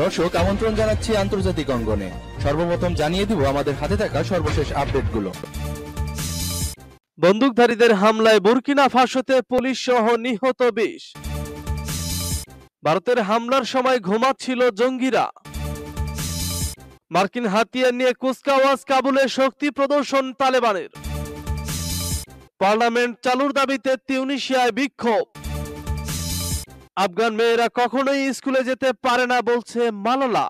দর্শক আমন্ত্রণ জানাচ্ছি আন্তর্জাতিক অঙ্গনে সর্বপ্রথম জানিয়ে দিব আমাদের হাতে থাকা সর্বশেষ আপডেটগুলো বন্দুকধারীদের হামলায় বুরকিনা ফাঁসোতে পুলিশ সহ নিহত বিশ ভারতের হামলার সময় ঘুমাচ্ছিল জঙ্গিরা মার্কিন হাতিয়ার নিয়ে কুচকাওয়াজ কাবুলে শক্তি প্রদর্শন তালেবানের পার্লামেন্ট চালুর দাবিতে তিউনিশিয়ায় বিক্ষোভ আফগান মেয়েরা কখনোই স্কুলে যেতে পারে না বলছে মালালা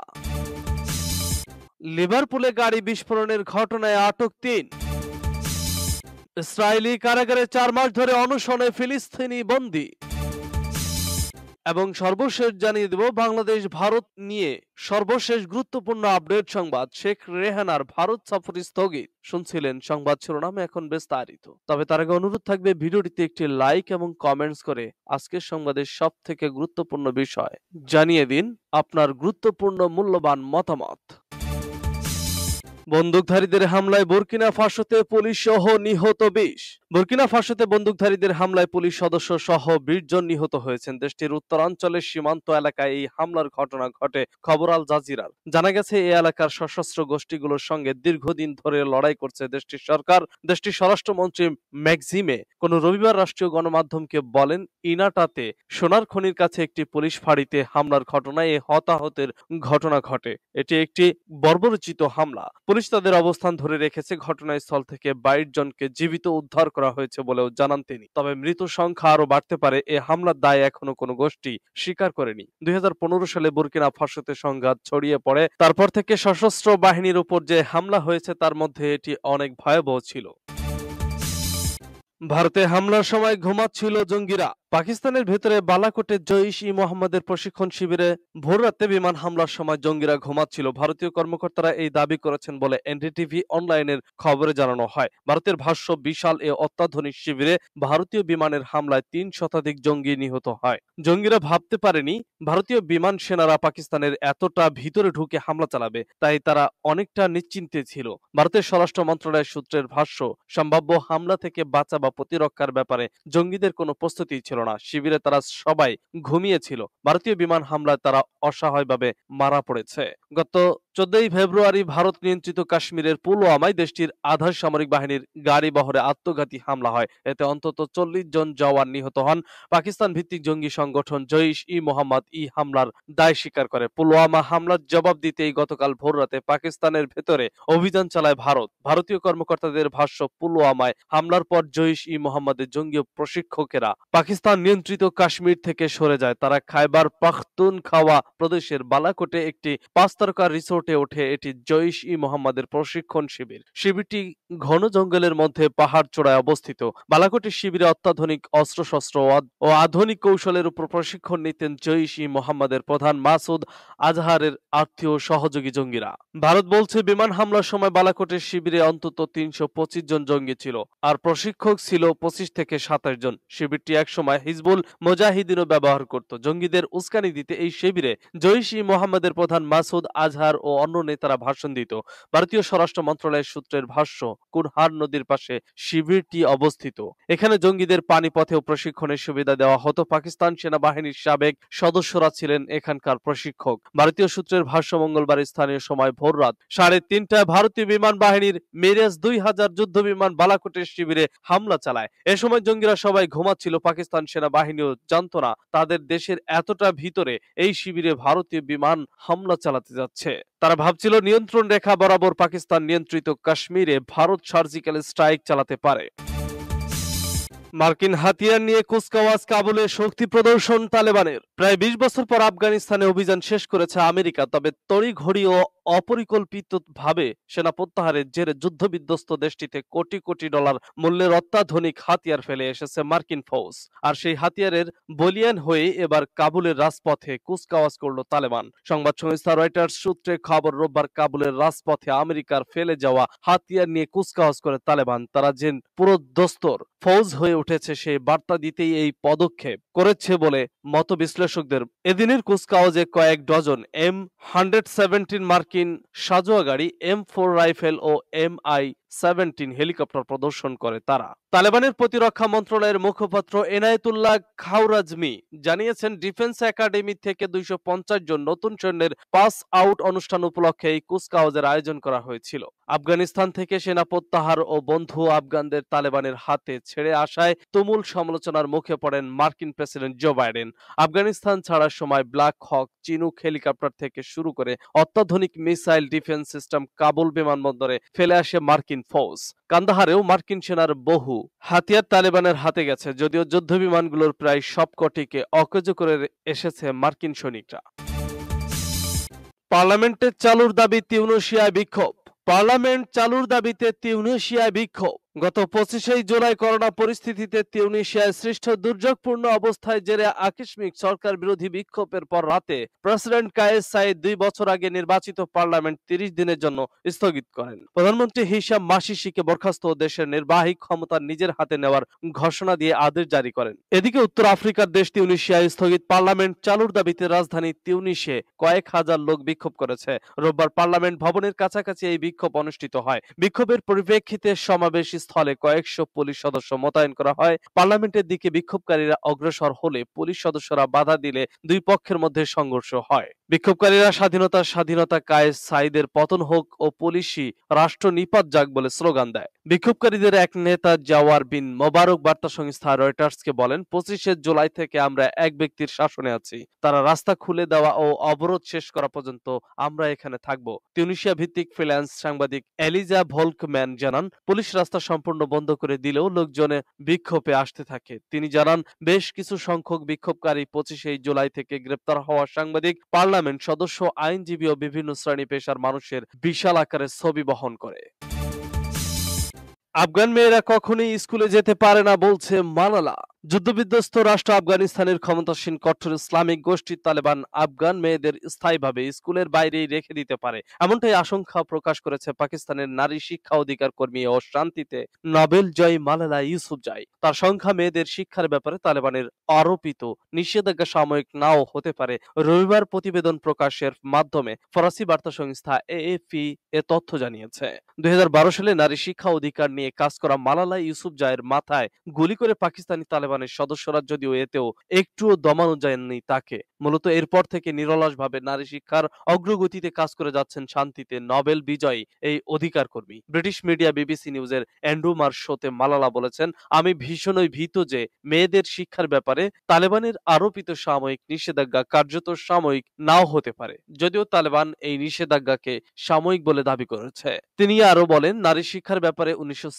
লিভারপুলে গাড়ি বিস্ফোরণের ঘটনায় আটক তিন ইসরায়েলি কারাগারে চার মাস ধরে অনশনে ফিলিস্তিনি বন্দী এবং সর্বশেষ জানিয়ে দেব বাংলাদেশ ভারত নিয়ে সর্বশেষ গুরুত্বপূর্ণ আপডেট সংবাদ শেখ রেহানার ভারত সফর স্থগিত শুনছিলেন সংবাদ শিরোনামে এখন বিস্তারিত তবে তার আগে অনুরোধ থাকবে ভিডিওটিতে একটি লাইক এবং কমেন্টস করে আজকের সংবাদের সব থেকে গুরুত্বপূর্ণ বিষয় জানিয়ে দিন আপনার গুরুত্বপূর্ণ মূল্যবান মতামত বন্দুকধারীদের হামলায় বুর্কিনা ফাঁসোতে পুলিশ সহ নিহত বিশ বুর্কিনা ফাঁসোতে বন্দুকধারীদের হামলায় পুলিশ সদস্য সহ বিশ জন নিহত হয়েছেন দেশটির উত্তরাঞ্চলের সীমান্ত এলাকায় এই হামলার ঘটনা ঘটে খবর আল জাজিরার জানা গেছে এই এলাকার সশস্ত্র গোষ্ঠীগুলোর সঙ্গে দীর্ঘদিন ধরে লড়াই করছে দেশটির সরকার দেশটির স্বরাষ্ট্রমন্ত্রী ম্যাক্সিমে কোন রবিবার রাষ্ট্রীয় গণমাধ্যমকে বলেন ইনাটাতে সোনার খনির কাছে একটি পুলিশ ফাঁড়িতে হামলার ঘটনায় হতাহতের ঘটনা ঘটে এটি একটি বর্বরচিত হামলা পুলিশ তাদের অবস্থান ধরে রেখেছে ঘটনাস্থল থেকে বাইশ জনকে জীবিত উদ্ধার করা হয়েছে বলেও জানান তিনি তবে মৃত সংখ্যা আরো বাড়তে পারে এ হামলার দায় এখনো কোনো গোষ্ঠী স্বীকার করেনি দুই সালে বুর্কিনা ফাঁসোতে সংঘাত ছড়িয়ে পড়ে তারপর থেকে সশস্ত্র বাহিনীর উপর যে হামলা হয়েছে তার মধ্যে এটি অনেক ভয়াবহ ছিল ভারতে হামলার সময় ঘুমাচ্ছিল জঙ্গিরা পাকিস্তানের ভেতরে বালাকোটে জৈশ ই মোহাম্মদের প্রশিক্ষণ শিবিরে ভোররাতে বিমান হামলার সময় জঙ্গিরা ঘুমাচ্ছিল ভারতীয় কর্মকর্তারা এই দাবি করেছেন বলে এনডিটিভি অনলাইনের খবরে জানানো হয় ভারতের ভাষ্য বিশাল এ অত্যাধুনিক শিবিরে ভারতীয় বিমানের হামলায় তিন শতাধিক জঙ্গি নিহত হয় জঙ্গিরা ভাবতে পারেনি ভারতীয় বিমান সেনারা পাকিস্তানের এতটা ভিতরে ঢুকে হামলা চালাবে তাই তারা অনেকটা নিশ্চিন্তে ছিল ভারতের স্বরাষ্ট্র মন্ত্রণালয়ের সূত্রের ভাষ্য সম্ভাব্য হামলা থেকে বাঁচা বা প্রতিরক্ষার ব্যাপারে জঙ্গিদের কোনো প্রস্তুতি ছিল না শিবিরে তারা সবাই ঘুমিয়েছিল ভারতীয় বিমান হামলায় তারা অসহায়ভাবে মারা পড়েছে গত চোদ্দই ফেব্রুয়ারি ভারত নিয়ন্ত্রিত কাশ্মীরের পুলওয়ামায় দেশটির আধা সামরিক বাহিনীর গাড়ি বহরে আত্মঘাতী হামলা হয় এতে অন্তত চল্লিশ জন জওয়ান নিহত হন পাকিস্তান ভিত্তিক জঙ্গি সংগঠন জৈশ ই মোহাম্মদ ই হামলার দায় স্বীকার করে পুলওয়ামা হামলার জবাব দিতেই গতকাল ভোর রাতে পাকিস্তানের ভেতরে অভিযান চালায় ভারত ভারতীয় কর্মকর্তাদের ভাষ্য পুলওয়ামায় হামলার পর জৈশ ই মোহাম্মদের জঙ্গি প্রশিক্ষকেরা পাকিস্তান নিয়ন্ত্রিত কাশ্মীর থেকে সরে যায় তারা খাইবার পাখতুন খাওয়া প্রদেশের বালাকোটে একটি পাঁচ তারকা রিসোর্ট ফুটে ওঠে এটি জৈশ ই মোহাম্মদের প্রশিক্ষণ শিবির শিবিরটি ঘন জঙ্গলের মধ্যে পাহাড় চূড়ায় অবস্থিত বালাকোটে শিবিরে অত্যাধুনিক অস্ত্রশস্ত্র ও আধুনিক কৌশলের উপর প্রশিক্ষণ নিতেন জৈশ ই মোহাম্মদের প্রধান মাসুদ আজহারের আত্মীয় সহযোগী জঙ্গিরা ভারত বলছে বিমান হামলার সময় বালাকোটের শিবিরে অন্তত তিনশো পঁচিশ জন জঙ্গি ছিল আর প্রশিক্ষক ছিল পঁচিশ থেকে সাতাশ জন শিবিরটি একসময় হিজবুল মোজাহিদিনও ব্যবহার করত জঙ্গিদের উস্কানি দিতে এই শিবিরে জৈশ ই মোহাম্মদের প্রধান মাসুদ আজহার ও অন্য নেতারা ভাষণ দিত ভারতীয় স্বরাষ্ট্র মন্ত্রণালয়ের সূত্রের ভাষ্য কুনহার নদীর পাশে শিবিরটি অবস্থিত এখানে জঙ্গিদের পানিপথেও প্রশিক্ষণের সুবিধা দেওয়া হতো পাকিস্তান সেনাবাহিনীর সাবেক সদস্যরা ছিলেন এখানকার প্রশিক্ষক ভারতীয় সূত্রের ভাষ্য মঙ্গলবার স্থানীয় সময় ভোর রাত সাড়ে তিনটায় ভারতীয় বিমান বাহিনীর মেরেজ দুই হাজার যুদ্ধ বিমান বালাকোটের শিবিরে হামলা চালায় এ সময় জঙ্গিরা সবাই ঘুমাচ্ছিল পাকিস্তান সেনাবাহিনীও জানত না তাদের দেশের এতটা ভিতরে এই শিবিরে ভারতীয় বিমান হামলা চালাতে যাচ্ছে তারা ভাবছিল নিয়ন্ত্রণ রেখা বরাবর পাকিস্তান নিয়ন্ত্রিত কাশ্মীরে ভারত সার্জিক্যাল স্ট্রাইক চালাতে পারে মার্কিন হাতিয়ার নিয়ে কুচকাওয়াজ কাবুলে শক্তি প্রদর্শন তালেবানের প্রায় বিশ বছর পর আফগানিস্তানে অভিযান শেষ করেছে আমেরিকা তবে তড়িঘড়ি ও অপরিকল্পিতভাবে সেনা প্রত্যাহারের জেরে যুদ্ধবিধ্বস্ত দেশটিতে কোটি কোটি ডলার মূল্যের অত্যাধুনিক হাতিয়ার ফেলে এসেছে মার্কিন ফৌজ আর সেই হাতিয়ারের বলিয়ান হয়ে এবার কাবুলের রাজপথে কুচকাওয়াজ করল তালেবান সংবাদ সংস্থা রয়টার্স সূত্রে খবর রোববার কাবুলের রাজপথে আমেরিকার ফেলে যাওয়া হাতিয়ার নিয়ে কুচকাওয়াজ করে তালেবান তারা যে পুরোদস্তর ফৌজ হয়ে উঠেছে সেই বার্তা দিতেই এই পদক্ষেপ করেছে বলে মত বিশ্লেষকদের এদিনের কুচকাওয়াজে কয়েক ডজন এম হান্ড্রেড সেভেন্টিন মার্কিন মার্কিন সাজোয়া গাড়ি এম ফোর রাইফেল ও এম আই সেভেন্টিন হেলিকপ্টার প্রদর্শন করে তারা তালেবানের প্রতিরক্ষা মন্ত্রণালয়ের মুখপাত্র এনায়তুল্লাহ খাওরাজমি জানিয়েছেন ডিফেন্স একাডেমি থেকে দুইশো জন নতুন সৈন্যের পাস আউট অনুষ্ঠান উপলক্ষে এই কুচকাওয়াজের আয়োজন করা হয়েছিল আফগানিস্তান থেকে সেনা প্রত্যাহার ও বন্ধু আফগানদের তালেবানের হাতে ছেড়ে আসায় তুমুল সমালোচনার মুখে পড়েন মার্কিন প্রেসিডেন্ট জো বাইডেন আফগানিস্তান ছাড়ার সময় ব্ল্যাক হক চিনুক হেলিকপ্টার থেকে শুরু করে অত্যাধুনিক মিসাইল ডিফেন্স সিস্টেম কাবুল বিমানবন্দরে ফেলে আসে মার্কিন ফৌজ কান্দাহারেও মার্কিন সেনার বহু হাতিয়ার তালেবানের হাতে গেছে যদিও যুদ্ধবিমানগুলোর প্রায় সবকটিকে অকেজ করে এসেছে মার্কিন সৈনিকরা পার্লামেন্টের চালুর দাবি তিউনেশিয়ায় বিক্ষোভ পার্লামেন্ট চালুর দাবিতে তিউনেশিয়ায় বিক্ষোভ গত পঁচিশে জুলাই করোনা পরিস্থিতিতে তিউনিশিয়ায় সৃষ্ট দুর্যোগপূর্ণ অবস্থায় জেরে আকস্মিক সরকার বিরোধী বিক্ষোভের পর রাতে প্রেসিডেন্ট কায়েস সাইদ দুই বছর আগে নির্বাচিত পার্লামেন্ট তিরিশ দিনের জন্য স্থগিত করেন প্রধানমন্ত্রী হিসাব মাসিসিকে বরখাস্ত দেশের নির্বাহী ক্ষমতা নিজের হাতে নেওয়ার ঘোষণা দিয়ে আদেশ জারি করেন এদিকে উত্তর আফ্রিকার দেশ তিউনিশিয়ায় স্থগিত পার্লামেন্ট চালুর দাবিতে রাজধানী তিউনিশে কয়েক হাজার লোক বিক্ষোভ করেছে রোববার পার্লামেন্ট ভবনের কাছাকাছি এই বিক্ষোভ অনুষ্ঠিত হয় বিক্ষোভের পরিপ্রেক্ষিতে সমাবেশ স্থলে কয়েকশো পুলিশ সদস্য মোতায়েন করা হয় পার্লামেন্টের দিকে বিক্ষোভকারীরা অগ্রসর হলে পুলিশ সদস্যরা বাধা দিলে দুই পক্ষের মধ্যে সংঘর্ষ হয় বিক্ষোভকারীরা স্বাধীনতা স্বাধীনতা কায়েস সাইদের পতন হোক ও পুলিশি রাষ্ট্র নিপাত যাক বলে স্লোগান দেয় বিক্ষোভকারীদের এক নেতা জাওয়ার বিন মোবারক বার্তা সংস্থা রয়টার্সকে বলেন পঁচিশে জুলাই থেকে আমরা এক ব্যক্তির শাসনে আছি তারা রাস্তা খুলে দেওয়া ও অবরোধ শেষ করা পর্যন্ত আমরা এখানে থাকব তিউনিশিয়া ভিত্তিক ফ্রিল্যান্স সাংবাদিক এলিজা ভোলকম্যান জানান পুলিশ রাস্তা সম্পূর্ণ বন্ধ করে দিলেও লোকজনে বিক্ষোভে আসতে থাকে তিনি জানান বেশ কিছু সংখ্যক বিক্ষোভকারী পঁচিশে জুলাই থেকে গ্রেপ্তার হওয়া সাংবাদিক পার্লামেন্ট পার্লামেন্ট সদস্য আইনজীবী ও বিভিন্ন শ্রেণী পেশার মানুষের বিশাল আকারের ছবি বহন করে আফগান মেয়েরা কখনোই স্কুলে যেতে পারে না বলছে মালালা যুদ্ধবিধ্বস্ত রাষ্ট্র আফগানিস্তানের ক্ষমতাসীন কঠোর ইসলামিক গোষ্ঠী তালেবান আফগান মেয়েদের স্থায়ীভাবে স্কুলের বাইরেই রেখে দিতে পারে এমনটাই আশঙ্কা প্রকাশ করেছে পাকিস্তানের নারী শিক্ষা অধিকার কর্মী ও শান্তিতে নবেল জয় মালালা ইউসুফ জয় তার সংখ্যা মেয়েদের শিক্ষার ব্যাপারে তালেবানের আরোপিত নিষেধাজ্ঞা সাময়িক নাও হতে পারে রবিবার প্রতিবেদন প্রকাশের মাধ্যমে ফরাসি বার্তা সংস্থা এএফপি এ তথ্য জানিয়েছে দুই সালে নারী শিক্ষা অধিকার নিয়ে কাজ করা মালালা ইউসুফ জয়ের মাথায় গুলি করে পাকিস্তানি তালেবান সেনাবাহিনীর সদস্যরা যদিও এতেও একটুও দমানো যায়নি তাকে মূলত এরপর থেকে নিরলসভাবে নারী শিক্ষার অগ্রগতিতে কাজ করে যাচ্ছেন শান্তিতে নোবেল বিজয়ী এই অধিকার কর্মী ব্রিটিশ মিডিয়া বিবিসি নিউজের অ্যান্ড্রু মার্শোতে মালালা বলেছেন আমি ভীষণই ভীত যে মেয়েদের শিক্ষার ব্যাপারে তালেবানের আরোপিত সাময়িক নিষেধাজ্ঞা কার্যত সাময়িক নাও হতে পারে যদিও তালেবান এই নিষেধাজ্ঞাকে সাময়িক বলে দাবি করেছে তিনি আরো বলেন নারী শিক্ষার ব্যাপারে উনিশশো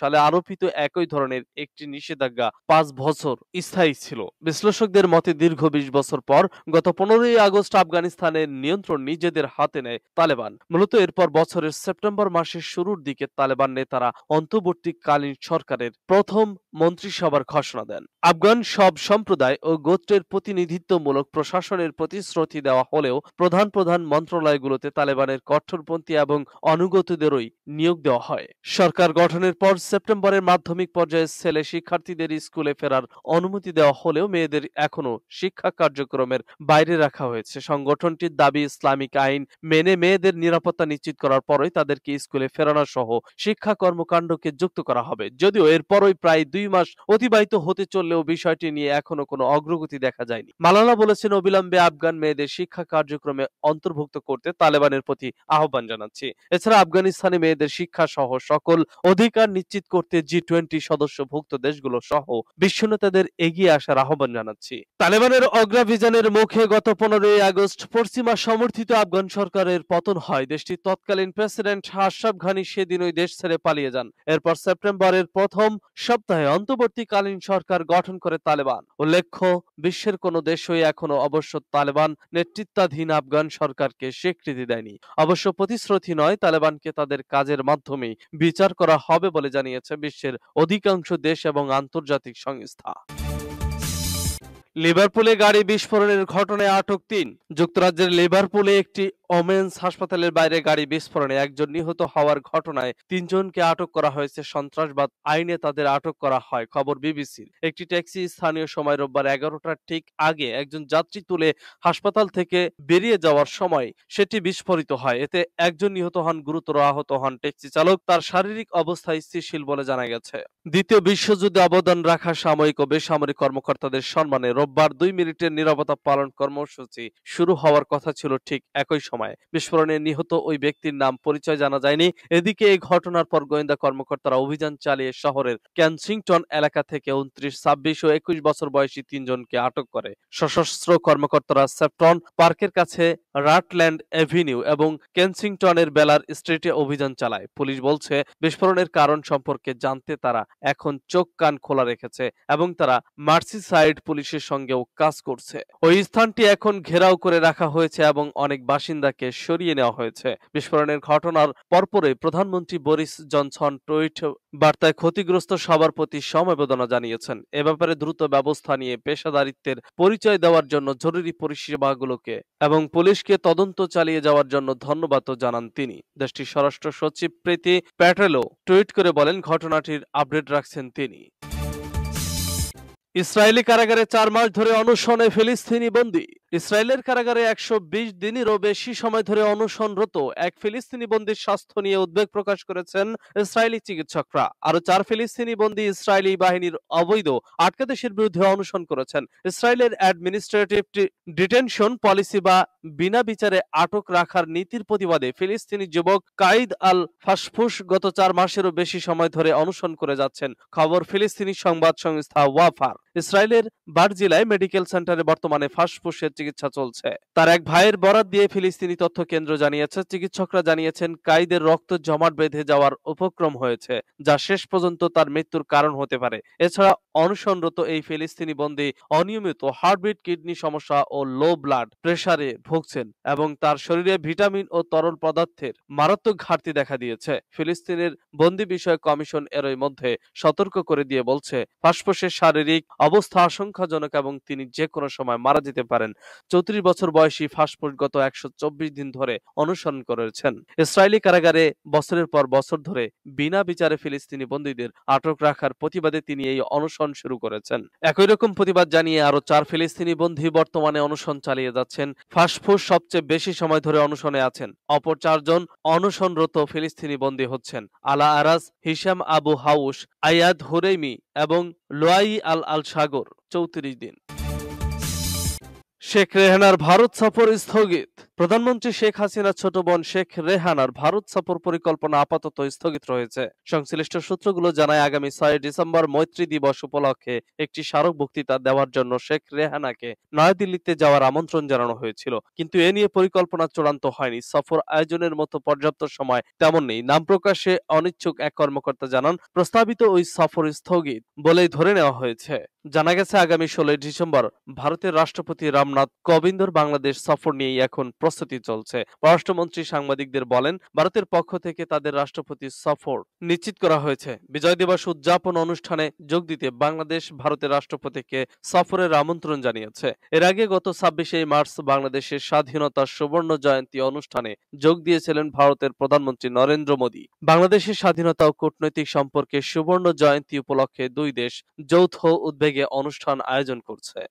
সালে আরোপিত একই ধরনের একটি নিষেধাজ্ঞা পাঁচ বছর স্থায়ী ছিল বিশ্লেষকদের মতে দীর্ঘ বিশ বছর পর গত পনেরোই আগস্ট আফগানিস্তানের নিয়ন্ত্রণ নিজেদের হাতে নেয় তালেবান মূলত এরপর বছরের সেপ্টেম্বর মাসের শুরুর দিকে তালেবান নেতারা অন্তর্বর্তীকালীন সরকারের প্রথম মন্ত্রিসভার ঘোষণা দেন আফগান সব সম্প্রদায় ও গোত্রের প্রতিনিধিত্বমূলক প্রশাসনের প্রতিশ্রুতি দেওয়া হলেও প্রধান প্রধান মন্ত্রণালয়গুলোতে তালেবানের কঠোরপন্থী এবং অনুগতদেরই নিয়োগ দেওয়া হয় সরকার গঠনের পর সেপ্টেম্বরের মাধ্যমিক পর্যায়ে ছেলে শিক্ষার্থীদের স্কুলে ফেরার অনুমতি দেওয়া হলেও মেয়েদের এখনো শিক্ষা কার্যক্রমের বাইরে রাখা হয়েছে সংগঠনটির দাবি ইসলামিক আইন মেনে মেয়েদের নিরাপত্তা নিশ্চিত করার পরই তাদেরকে স্কুলে ফেরানো সহ শিক্ষা কর্মকাণ্ডকে যুক্ত করা হবে যদিও এরপরই প্রায় দুই মাস অতিবাহিত হতে চললেও বিষয়টি নিয়ে এখনো কোনো অগ্রগতি দেখা যায়নি মালালা বলেছেন অবিলম্বে আফগান মেয়েদের শিক্ষা কার্যক্রমে অন্তর্ভুক্ত করতে তালেবানের প্রতি আহ্বান জানাচ্ছি এছাড়া আফগানিস্তানে মেয়েদের শিক্ষা সহ সকল অধিকার নিশ্চিত করতে জি টোয়েন্টি সদস্যভুক্ত দেশগুলো সহ বিশ্ব নেতাদের এগিয়ে আসার আহ্বান জানাচ্ছি তালেবানের অগ্রাভিযানের মুখে গত পনেরোই আগস্ট পশ্চিমা সমর্থিত আফগান সরকারের পতন হয় দেশটির তৎকালীন প্রেসিডেন্ট আশরাফ ঘানি সেদিন ওই দেশ ছেড়ে পালিয়ে যান এরপর সেপ্টেম্বরের প্রথম সপ্তাহে অন্তর্বর্তীকালীন সরকার গঠন করে তালেবান উল্লেখ্য বিশ্বের কোনো দেশই এখনো অবশ্য তালেবান নেতৃত্বাধীন আফগান সরকারকে স্বীকৃতি দেয়নি অবশ্য প্রতিশ্রুতি নয় তালেবানকে তাদের কাজের মাধ্যমে বিচার করা হবে বলে জানিয়েছে বিশ্বের অধিকাংশ দেশ এবং আন্তর্জাতিক সংস্থা সংস্থা লিভারপুলে গাড়ি বিস্ফোরণের ঘটনায় আটক তিন যুক্তরাজ্যের লিভারপুলে একটি ওমেন্স হাসপাতালের বাইরে গাড়ি বিস্ফোরণে একজন নিহত হওয়ার ঘটনায় তিনজনকে আটক করা হয়েছে সন্ত্রাসবাদ আইনে তাদের আটক করা হয় খবর বিবিসির একটি ট্যাক্সি স্থানীয় সময় রোববার এগারোটার ঠিক আগে একজন যাত্রী তুলে হাসপাতাল থেকে বেরিয়ে যাওয়ার সময় সেটি বিস্ফোরিত হয় এতে একজন নিহত হন গুরুতর আহত হন ট্যাক্সি চালক তার শারীরিক অবস্থা স্থিতিশীল বলে জানা গেছে দ্বিতীয় বিশ্বযুদ্ধে অবদান রাখা সাময়িক ও বেসামরিক কর্মকর্তাদের সম্মানে রোববার দুই মিনিটের নিরাপত্তা পালন কর্মসূচি শুরু হওয়ার কথা ছিল ঠিক একই সময় সময় বিস্ফোরণে নিহত ওই ব্যক্তির নাম পরিচয় জানা যায়নি এদিকে এই ঘটনার পর গোয়েন্দা কর্মকর্তারা অভিযান চালিয়ে শহরের ক্যানসিংটন এলাকা থেকে উনত্রিশ ছাব্বিশ ও একুশ বছর বয়সী তিনজনকে আটক করে সশস্ত্র কর্মকর্তারা সেপ্টন পার্কের কাছে রাটল্যান্ড এভিনিউ এবং কেনসিংটনের বেলার স্ট্রিটে অভিযান চালায় পুলিশ বলছে বিস্ফোরণের কারণ সম্পর্কে জানতে তারা এখন চোখ কান খোলা রেখেছে এবং তারা মার্সিসাইড পুলিশের সঙ্গেও কাজ করছে ওই স্থানটি এখন ঘেরাও করে রাখা হয়েছে এবং অনেক বাসিন্দা বাসিন্দাকে সরিয়ে নেওয়া হয়েছে বিস্ফোরণের ঘটনার পরপরই প্রধানমন্ত্রী বরিস জনসন টুইট বার্তায় ক্ষতিগ্রস্ত সবার প্রতি সমবেদনা জানিয়েছেন এ ব্যাপারে দ্রুত ব্যবস্থা নিয়ে পেশাদারিত্বের পরিচয় দেওয়ার জন্য জরুরি পরিষেবাগুলোকে এবং পুলিশকে তদন্ত চালিয়ে যাওয়ার জন্য ধন্যবাদ জানান তিনি দেশটির স্বরাষ্ট্র সচিব প্রীতি প্যাটেলও টুইট করে বলেন ঘটনাটির আপডেট রাখছেন তিনি ইসরায়েলি কারাগারে চার মাস ধরে অনশনে ফিলিস্তিনি বন্দী ইসরায়েলের কারাগারে একশো বিশ দিনেরও বেশি সময় ধরে অনশনরত এক ফিলিস্তিনি বন্দীর স্বাস্থ্য নিয়ে উদ্বেগ প্রকাশ করেছেন ইসরায়েলি চিকিৎসকরা আরও চার ফিলিস্তিনি বন্দী ইসরায়েলি বাহিনীর অবৈধ আটকা দেশের বিরুদ্ধে অনশন করেছেন ইসরায়েলের অ্যাডমিনিস্ট্রেটিভ ডিটেনশন পলিসি বা বিনা বিচারে আটক রাখার নীতির প্রতিবাদে ফিলিস্তিনি যুবক কাইদ আল ফাসফুস গত চার মাসেরও বেশি সময় ধরে অনশন করে যাচ্ছেন খবর ফিলিস্তিনি সংবাদ সংস্থা ওয়াফার ইসরায়েলের বার জেলায় মেডিকেল সেন্টারে বর্তমানে ফাঁসফুসের চিকিৎসা চলছে তার এক ভাইয়ের বরাদ দিয়ে ফিলিস্তিনি তথ্য কেন্দ্র জানিয়েছে চিকিৎসকরা জানিয়েছেন কাইদের রক্ত জমাট বেঁধে যাওয়ার উপক্রম হয়েছে যা শেষ পর্যন্ত তার মৃত্যুর কারণ হতে পারে এছাড়া অনুসরণরত এই ফিলিস্তিনি বন্দি অনিয়মিত হার্টবিট কিডনি সমস্যা ও লো ব্লাড প্রেশারে ভুগছেন এবং তার শরীরে ভিটামিন ও তরল পদার্থের মারাত্মক ঘাটতি দেখা দিয়েছে ফিলিস্তিনের বন্দি বিষয়ক কমিশন এরই মধ্যে সতর্ক করে দিয়ে বলছে ফাঁসফোসের শারীরিক অবস্থা আশঙ্কাজনক এবং তিনি যে কোনো সময় মারা যেতে পারেন চৌত্রিশ বছর বয়সী ফাঁসফুট গত একশো দিন ধরে অনুসরণ করেছেন ইসরায়েলি কারাগারে বছরের পর বছর ধরে বিনা বিচারে ফিলিস্তিনি বন্দীদের আটক রাখার প্রতিবাদে তিনি এই অনুসরণ শুরু করেছেন একই রকম প্রতিবাদ জানিয়ে আরো চার ফিলিস্তিনি বন্দী বর্তমানে অনুসরণ চালিয়ে যাচ্ছেন ফাঁসফুস সবচেয়ে বেশি সময় ধরে অনুসরণে আছেন অপর চারজন অনুসরণরত ফিলিস্তিনি বন্দী হচ্ছেন Ala Aras Hisham Abu Hawash Ayad হুরেমি এবং লোয়াই আল আল সাগর চৌত্রিশ দিন শেখ রেহানার ভারত সফর স্থগিত প্রধানমন্ত্রী শেখ হাসিনার ছোট বোন শেখ রেহানার ভারত সফর পরিকল্পনা আপাতত স্থগিত রয়েছে সংশ্লিষ্ট সূত্রগুলো জানায় আগামী ছয় ডিসেম্বর মৈত্রী দিবস উপলক্ষে একটি স্মারক বক্তৃতা দেওয়ার জন্য শেখ রেহানাকে নয়াদিল্লিতে যাওয়ার আমন্ত্রণ জানানো হয়েছিল কিন্তু এ নিয়ে পরিকল্পনা চূড়ান্ত হয়নি সফর আয়োজনের মতো পর্যাপ্ত সময় তেমন নেই নাম প্রকাশে অনিচ্ছুক এক কর্মকর্তা জানান প্রস্তাবিত ওই সফর স্থগিত বলেই ধরে নেওয়া হয়েছে জানা গেছে আগামী ষোলোই ডিসেম্বর ভারতের রাষ্ট্রপতি রামনাথ কোবিন্দর বাংলাদেশ সফর নিয়েই এখন প্রস্তুতি চলছে পররাষ্ট্রমন্ত্রী সাংবাদিকদের বলেন ভারতের পক্ষ থেকে তাদের রাষ্ট্রপতি সফর নিশ্চিত করা হয়েছে বিজয় দিবস উদযাপন অনুষ্ঠানে যোগ দিতে বাংলাদেশ ভারতের রাষ্ট্রপতিকে সফরের আমন্ত্রণ জানিয়েছে এর আগে গত ছাব্বিশে মার্চ বাংলাদেশের স্বাধীনতার সুবর্ণ জয়ন্তী অনুষ্ঠানে যোগ দিয়েছিলেন ভারতের প্রধানমন্ত্রী নরেন্দ্র মোদী বাংলাদেশের স্বাধীনতা ও কূটনৈতিক সম্পর্কে সুবর্ণ জয়ন্তী উপলক্ষে দুই দেশ যৌথ উদ্বেগে থেকে অনুষ্ঠান আয়োজন করছে